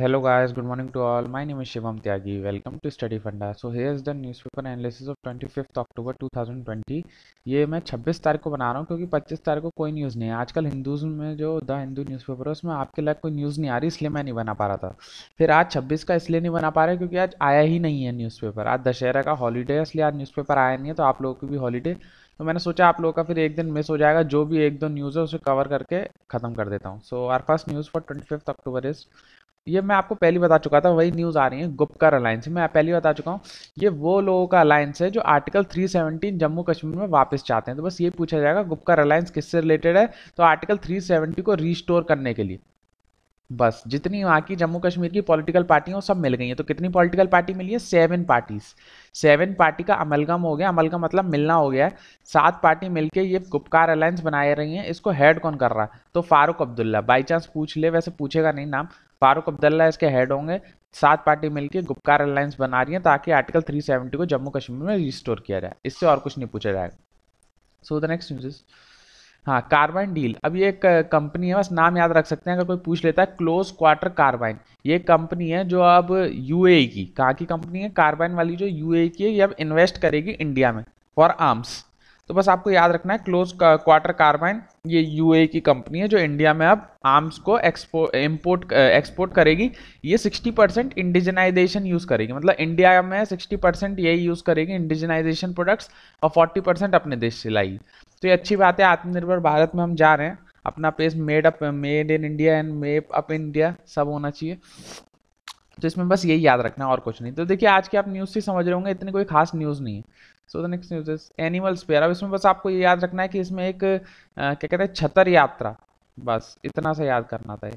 hello hello guys good morning to all my name is shivam tyagi welcome to study funda so here's the newspaper analysis of 25th october 2020 ये मैं 26 तारीख को बना रहा हूँ क्योंकि 25 तारीख को कोई न्यूज़ नहीं है आजकल हिंदूज में जो द हिंदू न्यूज़पेपर है उसमें आपके लिए कोई न्यूज़ नहीं आ रही इसलिए मैं नहीं बना पा रहा था फिर आज छब्बीस का इसलिए नहीं बना पा रहा क्योंकि आज आया ही नहीं है न्यूज़पेपर आज दशहरा का हॉलीडे है इसलिए आज न्यूज़पेपर आया नहीं है तो आप लोगों की भी हॉलीडे तो मैंने सोचा आप लोगों का फिर एक दिन मिस हो जाएगा जो भी एक दो न्यूज़ है उसे कवर करके ख़त्म कर देता हूँ so our first news for twenty October is ये मैं आपको पहले बता चुका था वही न्यूज़ आ रही है गुपकर अलायंस मैं पहले बता चुका हूँ ये वो लोगों का अलायंस है जो आर्टिकल 317 जम्मू कश्मीर में वापस चाहते हैं तो बस ये पूछा जाएगा गुप्कर अलायंस किससे रिलेटेड है तो आर्टिकल 370 को रिस्टोर करने के लिए बस जितनी वहाँ की जम्मू कश्मीर की पॉलिटिकल पार्टियाँ सब मिल गई हैं तो कितनी पॉलिटिकल पार्टी मिली है सेवन पार्टीज सेवन पार्टी का अमलगम हो गया अमलगम मतलब मिलना हो गया है सात पार्टी मिलके ये गुपकार अलायंस बनाए रही हैं इसको हेड कौन कर रहा है तो फारूक अब्दुल्ला बाई चांस पूछ ले वैसे पूछेगा नहीं नाम फारूक अब्दुल्ला इसके हेड होंगे सात पार्टी मिलकर गुपकार अलायंस बना रही हैं ताकि आर्टिकल सेवेंटी को जम्मू कश्मीर में रिस्टोर किया जाए इससे और कुछ नहीं पूछा जाएगा so the next news is हाँ कार्बाइन डील अब ये एक कंपनी है बस नाम याद रख सकते हैं अगर कोई पूछ लेता है क्लोज क्वार्टर कार्बाइन ये कंपनी है जो अब यूएई की कहाँ की कंपनी है कार्बाइन वाली जो यूएई की है ये अब इन्वेस्ट करेगी इंडिया में फॉर आर्म्स तो बस आपको याद रखना है क्लोज क्वार्टर कार्बाइन ये यूएई की कंपनी है जो इंडिया में अब आर्म्स को एक्सपो इम्पोर्ट एक्सपोर्ट करेगी ये 60 परसेंट इंडिजनाइजेशन यूज़ करेगी मतलब इंडिया में 60 परसेंट यही यूज़ करेगी इंडिजनाइजेशन प्रोडक्ट्स और 40 परसेंट अपने देश से लाएगी तो ये अच्छी बात है आत्मनिर्भर भारत में हम जा रहे हैं अपना pace made up made in India and made up India सब होना चाहिए तो इसमें बस यही याद रखना और कुछ नहीं तो देखिए आज के आप न्यूज़ से समझ रहे होंगे इतनी कोई खास न्यूज़ नहीं है so the next news is animals pair अब इसमें बस आपको ये याद रखना है कि इसमें एक क्या कहते हैं छतर यात्रा बस इतना सा याद करना था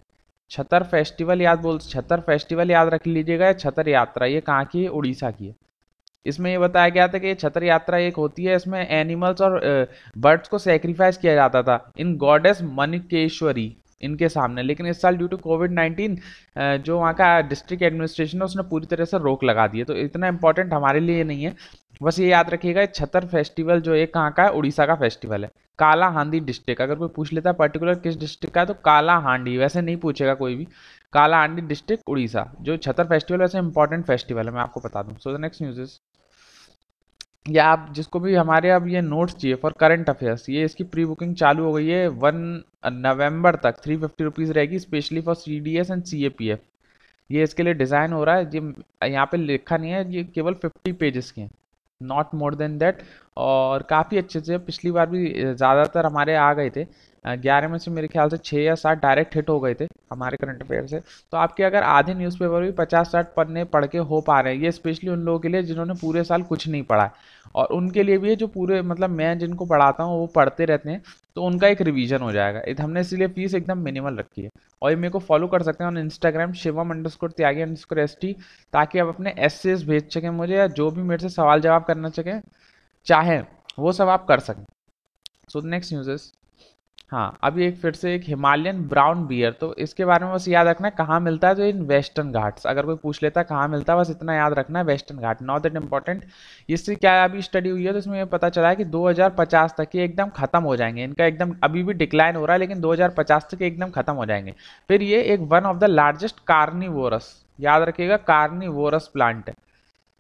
छतर फेस्टिवल याद बोल छतर फेस्टिवल याद रख लीजिएगा या छतर यात्रा ये कहाँ की है उड़ीसा की है इसमें ये बताया गया था कि छतर यात्रा एक होती है इसमें एनिमल्स और बर्ड्स को सेक्रीफाइस किया जाता था इन गॉडेस मनिकेश्वरी इनके सामने लेकिन इस साल ड्यू टू कोविड नाइन्टीन जो वहाँ का डिस्ट्रिक्ट एडमिनिस्ट्रेशन है उसने पूरी तरह से रोक लगा दी है तो इतना इंपॉर्टेंट हमारे लिए नहीं है बस ये याद रखिएगा छतर फेस्टिवल जो एक कहाँ का है उड़ीसा का फेस्टिवल है काला हांडी डिस्ट्रिक्ट अगर कोई पूछ लेता है पर्टिकुलर किस डिस्ट्रिक्ट का तो काला हांडी वैसे नहीं पूछेगा कोई भी काला हांडी डिस्ट्रिक्ट उड़ीसा जो छतर फेस्टिवल वैसे इंपॉर्टेंट फेस्टिवल है मैं आपको बता दूँ so the next news is या आप जिसको भी हमारे अब ये नोट्स चाहिए फॉर करंट अफेयर्स ये इसकी प्री बुकिंग चालू हो गई है वन नवंबर तक थ्री फिफ्टी रुपीज़ रहेगी specially for C D S and C A P F ये इसके लिए डिज़ाइन हो रहा है ये यहाँ पे लिखा नहीं है ये केवल फिफ्टी पेजेस के हैं नॉट मोर देन दैट और काफ़ी अच्छे से पिछली बार भी ज़्यादातर हमारे आ गए थे ग्यारह में से मेरे ख्याल से छः या सात डायरेक्ट हिट हो गए थे हमारे करंट अफेयर से तो आपके अगर आधे न्यूज़पेपर भी पचास साठ पन्ने पढ़ के हो पा रहे हैं ये स्पेशली उन लोगों के लिए जिन्होंने पूरे साल कुछ नहीं पढ़ा है और उनके लिए भी है जो पूरे मतलब मैं जिनको पढ़ाता हूँ वो पढ़ते रहते हैं तो उनका एक रिविजन हो जाएगा इत हमने इसलिए फीस एकदम मिनिमल रखी है और ये मेरे को फॉलो कर सकते हैं on Instagram Shivam underscore Tyagi underscore S T ताकि आप अपने एस भेज सकें मुझे या जो भी मेरे से सवाल जवाब करना सकें चाहें वो सब आप कर सकें सो नेक्स्ट न्यूज़ इज़ हाँ अब ये फिर से एक हिमालयन ब्राउन बियर तो इसके बारे में बस याद रखना है कहाँ मिलता है तो इन वेस्टर्न घाट्स अगर कोई पूछ लेता है कहाँ मिलता है बस इतना याद रखना है western Ghat not that important इससे क्या अभी स्टडी हुई है तो इसमें पता चला है कि 2050 तक ये एकदम खत्म हो जाएंगे इनका एकदम अभी भी डिक्लाइन हो रहा है लेकिन दो तक एकदम खत्म हो जाएंगे फिर ये एक one of the largest carnivorous याद रखिएगा कार्निवोरस प्लांट है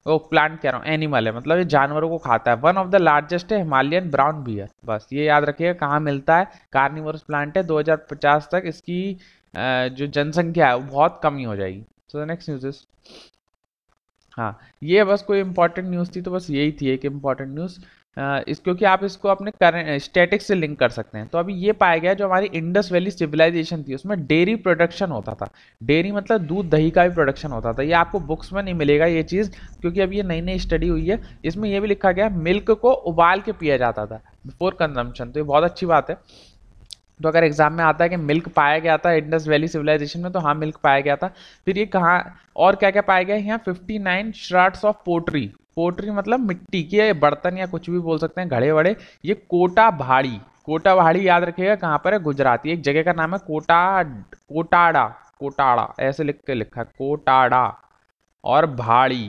वो प्लांट कह रहा हूँ एनिमल है मतलब ये जानवरों को खाता है वन ऑफ द लार्जेस्ट है हिमालयन ब्राउन बियर बस ये याद रखिएगा कहाँ मिलता है कार्निवर्स प्लांट है 2050 तक इसकी जो जनसंख्या है वो बहुत कमी हो जाएगी so the next news is हाँ ये बस कोई इंपॉर्टेंट न्यूज़ थी तो बस यही थी एक इम्पॉर्टेंट न्यूज़ इस क्योंकि आप इसको अपने करेंट स्टेटिक्स से लिंक कर सकते हैं तो अभी ये पाया गया जो हमारी इंडस वैली सिविलाइजेशन थी उसमें डेयरी प्रोडक्शन होता था डेयरी मतलब दूध दही का भी प्रोडक्शन होता था ये आपको बुक्स में नहीं मिलेगा ये चीज़ क्योंकि अब ये नई नई स्टडी हुई है इसमें यह भी लिखा गया मिल्क को उबाल के पिया जाता था बिफोर कंजम्पशन तो ये बहुत अच्छी बात है तो अगर एग्जाम में आता है कि मिल्क पाया गया था इंडस वैली सिविलाइजेशन में तो हाँ मिल्क पाया गया था फिर ये कहाँ और क्या क्या पाया गया यहाँ 59 nine shards of pottery pottery मतलब मिट्टी के बर्तन या कुछ भी बोल सकते हैं घड़े वड़े ये कोटा भाड़ी कोटा भाड़ी याद रखिएगा कहाँ पर है गुजराती एक जगह का नाम है कोटा कोटाड़ा कोटाड़ा ऐसे लिख के लिखा है कोटाड़ा और भाड़ी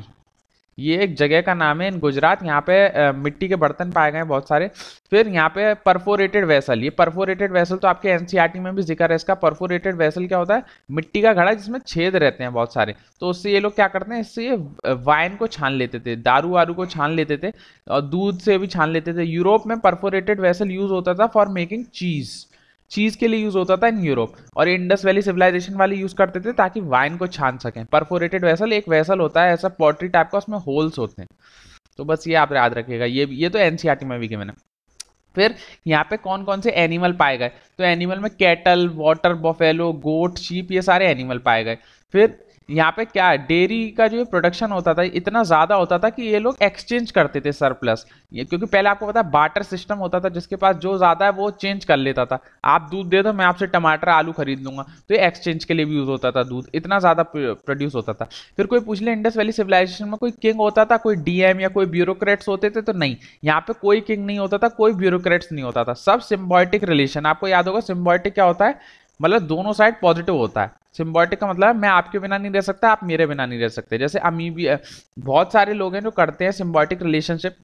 ये एक जगह का नाम है इन गुजरात यहाँ पे मिट्टी के बर्तन पाए गए बहुत सारे फिर यहाँ पे परफोरेटेड वेसल ये परफोरेटेड वेसल तो आपके एनसीईआरटी e में भी जिक्र है इसका परफोरेटेड वेसल क्या होता है मिट्टी का घड़ा जिसमें छेद रहते हैं बहुत सारे तो उससे ये लोग क्या करते हैं इससे ये वाइन को छान लेते थे दारू वारू को छान लेते थे और दूध से भी छान लेते थे यूरोप में परफोरेटेड वेसल यूज होता था फॉर मेकिंग चीज़ चीज के लिए यूज होता था इन यूरोप और इंडस वैली सिविलाइजेशन वाले यूज करते थे ताकि वाइन को छान सकें परफोरेटेड वेसल एक वेसल होता है ऐसा पॉटरी टाइप का उसमें होल्स होते हैं तो बस ये आप याद रखिएगा ये ये तो एनसीआरटी में भी गिवन मैंने फिर यहाँ पे कौन कौन से एनिमल पाए गए तो एनिमल में cattle water buffalo goat sheep ये सारे एनिमल पाए गए फिर यहाँ पे क्या है डेयरी का जो प्रोडक्शन होता था इतना ज़्यादा होता था कि ये लोग एक्सचेंज करते थे सरप्लस क्योंकि पहले आपको पता है बाटर सिस्टम होता था जिसके पास जो ज़्यादा है वो चेंज कर लेता था आप दूध दे दो मैं आपसे टमाटर आलू खरीद लूंगा तो ये एक्सचेंज के लिए भी यूज़ होता था दूध इतना ज़्यादा प्रोड्यूस होता था फिर कोई पूछ ले इंडस वैली सिविलाइजेशन में कोई किंग होता था कोई डीएम या कोई ब्यूरोक्रेट्स होते थे तो नहीं यहाँ पे कोई किंग नहीं होता था कोई ब्यूरोक्रेट्स नहीं होता था सब सिम्बॉयटिक रिलेशन आपको याद होगा सिम्बॉयटिक क्या होता है मतलब दोनों साइड पॉजिटिव होता है सिम्बॉटिक का मतलब मैं आपके बिना नहीं रह सकता आप मेरे बिना नहीं रह सकते जैसे अमीबिया बहुत सारे लोग हैं जो करते हैं सिम्बॉटिक रिलेशनशिप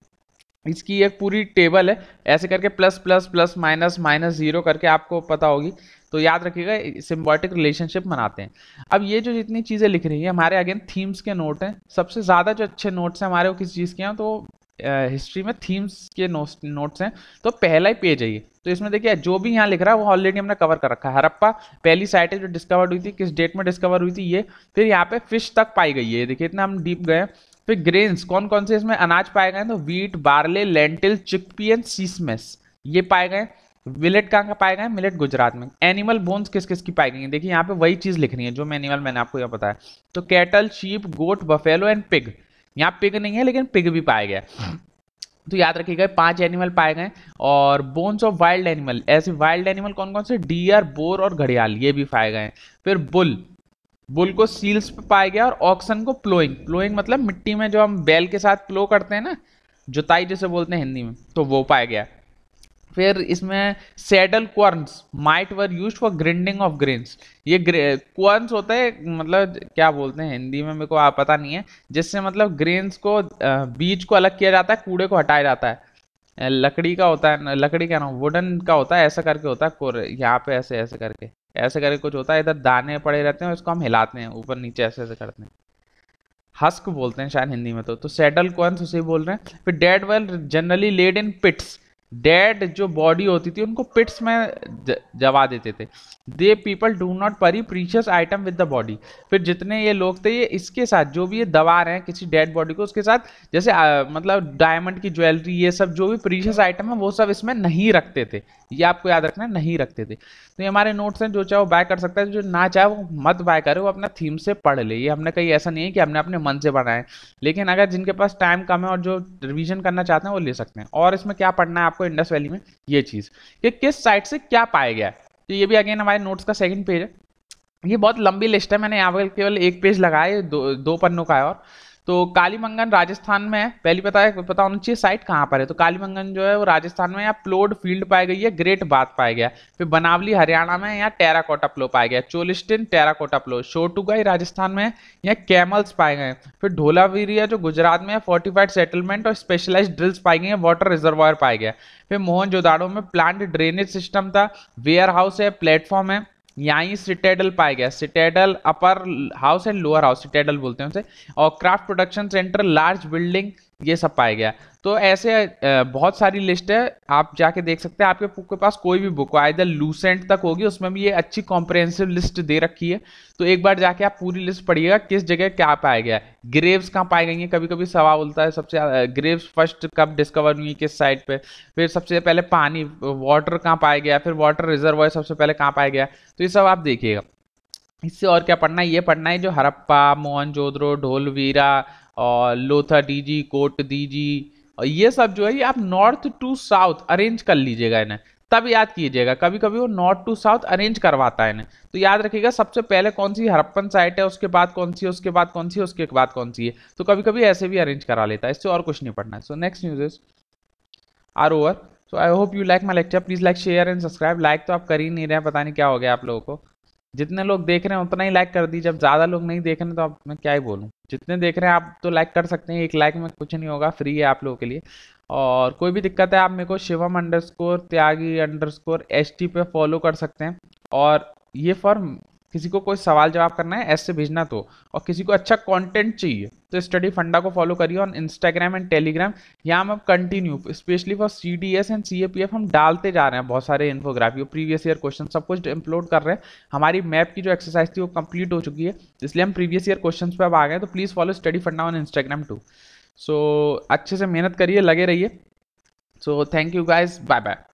इसकी एक पूरी टेबल है ऐसे करके plus plus plus minus minus zero करके आपको पता होगी तो याद रखिएगा सिम्बॉटिक रिलेशनशिप मनाते हैं अब ये जो जितनी चीज़ें लिख रही है हमारे अगेन थीम्स के नोट हैं सबसे ज़्यादा जो अच्छे नोट्स हैं हमारे वो किस चीज़ के हैं तो हिस्ट्री में थीम्स के नोट्स हैं तो पहला ही पेज है ये तो इसमें देखिए जो भी यहाँ लिख रहा है वो ऑलरेडी हमने कवर कर रखा है हरप्पा पहली साइट है जो डिस्कवर्ड हुई थी किस डेट में डिस्कवर हुई थी ये फिर यहाँ पे फिश तक पाई गई है देखिए इतना हम डीप गए फिर ग्रेन्स कौन कौन से इसमें अनाज पाए गए तो wheat barley lentil chickpea and sesames ये पाए गए विलेट कहाँ का पाए गए मिलेट गुजरात में एनिमल बोन्स किस किस की पाई गई हैं देखिए यहाँ पे वही चीज़ लिख रही है जो मैं एनिमल मैंने आपको यह बताया तो cattle sheep goat buffalo and pig यहाँ पिग नहीं है लेकिन पिग भी पाया गया तो याद रखिएगा पांच एनिमल पाए गए और बोन्स ऑफ वाइल्ड एनिमल ऐसे वाइल्ड एनिमल कौन कौन से डियर बोर और घड़ियाल ये भी पाए गए फिर बुल बुल को सील्स पे पाया गया और ऑक्सन को प्लोइंग प्लोइंग मतलब मिट्टी में जो हम बैल के साथ प्लो करते हैं ना जुताई जैसे बोलते हैं हिंदी में तो वो पाया गया फिर इसमें saddle querns might were used for grinding of grains ये कॉर्न्स होते हैं मतलब क्या बोलते हैं हिंदी में मेरे को आप पता नहीं है जिससे मतलब ग्रेन्स को बीज को अलग किया जाता है कूड़े को हटाया जाता है लकड़ी का होता है लकड़ी क्या ना वुडन का होता है ऐसा करके होता है यहाँ पे ऐसे ऐसे करके ऐसे करके कुछ होता है इधर दाने पड़े रहते हैं इसको हम हिलाते हैं ऊपर नीचे ऐसे ऐसे करते हैं हस्क बोलते हैं शायद हिंदी में तो तो सेटल कॉइन्स उसे बोल रहे हैं फिर dead were generally laid in pits dead जो बॉडी होती थी उनको पिट्स में जवा देते थे they people do not bury precious item with the body फिर जितने ये लोग थे ये इसके साथ जो भी ये दबा रहे हैं किसी डेड बॉडी को उसके साथ जैसे आ, मतलब डायमंड की ज्वेलरी ये सब जो भी प्रीशियस आइटम है वो सब इसमें नहीं रखते थे ये आपको याद रखना नहीं रखते थे तो ये हमारे नोट्स हैं जो चाहे वो बाय कर सकता है जो ना चाहे वो मत बाय करे वो अपना थीम से पढ़ ले ये हमने कहीं ऐसा नहीं है कि हमने अपने मन से बनाए लेकिन अगर जिनके पास टाइम कम है और जो रिविजन करना चाहते हैं वो ले सकते हैं और इसमें क्या पढ़ना है आपको इंडस वैली में ये चीज़ कि किस साइड से क्या पाया गया तो ये भी अगेन हमारे नोट्स का सेकेंड पेज है ये बहुत लंबी लिस्ट है मैंने यहाँ पर केवल एक पेज लगाया दो दो पन्नों का है और तो कालीमंगन राजस्थान में है पहली पता है पता होना चाहिए साइट कहाँ पर है तो कालीमंगन जो है वो राजस्थान में या प्लोड फील्ड पाई गई है ग्रेट बात पाया गया फिर बनावली हरियाणा में यहाँ टेराकोटा प्लो पाया गया चोलिस्टिन टेराकोटा प्लो शोटुगाई राजस्थान में यहाँ कैमल्स पाए गए फिर ढोलावीरिया जो गुजरात में फोर्टिफाइड सेटलमेंट और स्पेशलाइज ड्रिल्स पाई गई हैं वाटर रिजर्वायर पाया गया फिर मोहन जोदाड़ो में प्लांट ड्रेनेज सिस्टम था वेयर हाउस है प्लेटफॉर्म है यहीं सिटेडल पाया गया citadel upper house and lower house citadel बोलते हैं उसे और craft production centre large building ये सब पाया गया तो ऐसे बहुत सारी लिस्ट है आप जाके देख सकते हैं आपके बुक के पास कोई भी बुक हो लूसेंट तक होगी उसमें भी ये अच्छी कॉम्प्रहेंसिव लिस्ट दे रखी है तो एक बार जाके आप पूरी लिस्ट पढ़िएगा किस जगह क्या पाया गया ग्रेव्स कहाँ पाई गई हैं कभी कभी सवाल उलता है सबसे ग्रेव्स फर्स्ट कब डिस्कवर हुई किस साइड पर फिर सबसे पहले पानी वाटर कहाँ पाया गया फिर वाटर रिजर्व सबसे पहले कहाँ पाया गया तो ये सब आप देखिएगा इससे और क्या पढ़ना है ये पढ़ना है जो हरप्पा मोहन जोधरो ढोलवीरा और लोथा डीजी कोट डीजी और ये सब जो है ये आप नॉर्थ टू साउथ अरेंज कर लीजिएगा इन्हें तब याद कीजिएगा कभी कभी वो नॉर्थ टू साउथ अरेंज करवाता है इन्हें तो याद रखिएगा सबसे पहले कौन सी हरप्पन साइट है उसके बाद कौन सी है उसके बाद कौन सी है उसके बाद कौन सी है तो कभी कभी ऐसे भी अरेंज करा लेता है इससे और कुछ नहीं पढ़ना है so next news is are over so I hope you like my lecture please like share and subscribe like तो आप कर ही नहीं रहे पता नहीं क्या हो गया आप लोगों को जितने लोग देख रहे हैं उतना ही लाइक कर दीजिए जब ज़्यादा लोग नहीं देख रहे तो आप मैं क्या ही बोलूँ जितने देख रहे हैं आप तो लाइक कर सकते हैं एक लाइक में कुछ नहीं होगा फ्री है आप लोगों के लिए और कोई भी दिक्कत है आप मेरे को Shivam underscore Tyagi underscore S T पे फॉलो कर सकते हैं और ये फॉर किसी को कोई सवाल जवाब करना है ऐसे भेजना तो और किसी को अच्छा कंटेंट चाहिए तो स्टडी फंडा को फॉलो करिए ऑन इंस्टाग्राम एंड टेलीग्राम यहाँ हम अब continue specially for C D S and C A P F हम डालते जा रहे हैं बहुत सारे इन्फोग्राफी प्रीवियस ईयर क्वेश्चन सब कुछ इंप्लोड कर रहे हैं हमारी मैप की जो एक्सरसाइज थी वो कंप्लीट हो चुकी है इसलिए हम प्रीवियस ईयर क्वेश्चन पर अब आ गए तो please follow study Funda on Instagram too so अच्छे से मेहनत करिए लगे रहिए so thank you guys bye bye